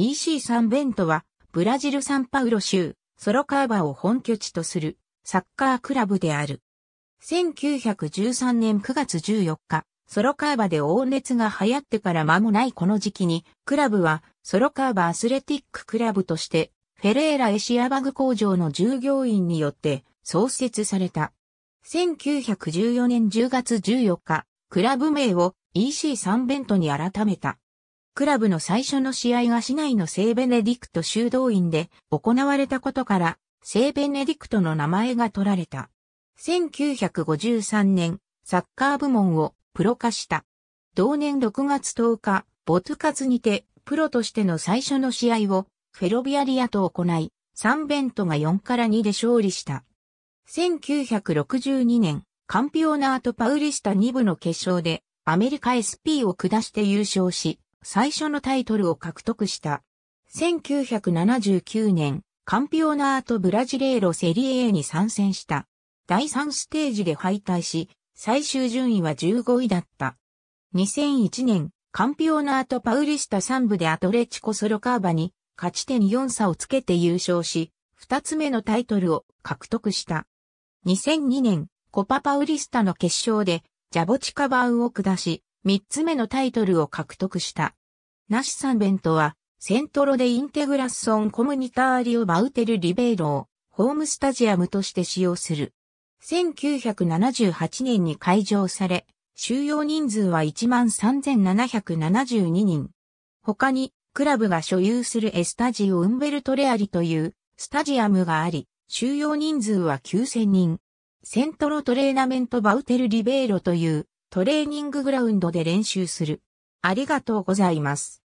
EC サンベントは、ブラジルサンパウロ州、ソロカーバを本拠地とするサッカークラブである。1913年9月14日、ソロカーバで黄熱が流行ってから間もないこの時期に、クラブはソロカーバアスレティッククラブとして、フェレーラエシアバグ工場の従業員によって創設された。1914年10月14日、クラブ名を EC サンベントに改めた。クラブの最初の試合が市内の聖ベネディクト修道院で行われたことから、聖ベネディクトの名前が取られた。1953年、サッカー部門をプロ化した。同年6月10日、ボトカツにて、プロとしての最初の試合を、フェロビアリアと行い、サンベントが4から2で勝利した。1962年、カンピオナート・パウリスタ2部の決勝で、アメリカ SP を下して優勝し、最初のタイトルを獲得した。1979年、カンピオナート・ブラジレーロ・セリエに参戦した。第3ステージで敗退し、最終順位は15位だった。2001年、カンピオナート・パウリスタ3部でアトレチコ・ソロカーバに勝ち点4差をつけて優勝し、2つ目のタイトルを獲得した。2002年、コパ・パウリスタの決勝でジャボチカバウを下し、3つ目のタイトルを獲得した。ナシサンベントは、セントロでインテグラソンコムニターリオバウテルリベイロをホームスタジアムとして使用する。1978年に開場され、収容人数は13,772人。他に、クラブが所有するエスタジオ・ウンベルトレアリというスタジアムがあり、収容人数は9000人。セントロトレーナメント・バウテル・リベーロというトレーニンググラウンドで練習する。ありがとうございます。